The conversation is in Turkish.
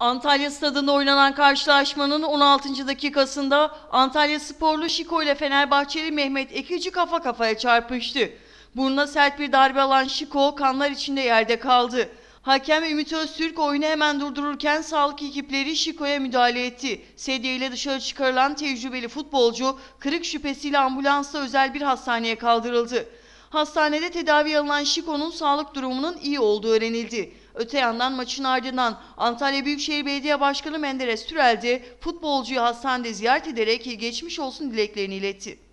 Antalya stadında oynanan karşılaşmanın 16. dakikasında Antalya sporlu Şiko ile Fenerbahçeli Mehmet Ekici kafa kafaya çarpıştı. Burnuna sert bir darbe alan Şiko kanlar içinde yerde kaldı. Hakem Ümit Öztürk oyunu hemen durdururken sağlık ekipleri Şiko'ya müdahale etti. Sedyeyle dışarı çıkarılan tecrübeli futbolcu kırık şüphesiyle ambulansla özel bir hastaneye kaldırıldı. Hastanede tedavi alınan Şiko'nun sağlık durumunun iyi olduğu öğrenildi. Öte yandan maçın ardından Antalya Büyükşehir Belediye Başkanı Menderes Türel de futbolcuyu hastanede ziyaret ederek geçmiş olsun dileklerini iletti.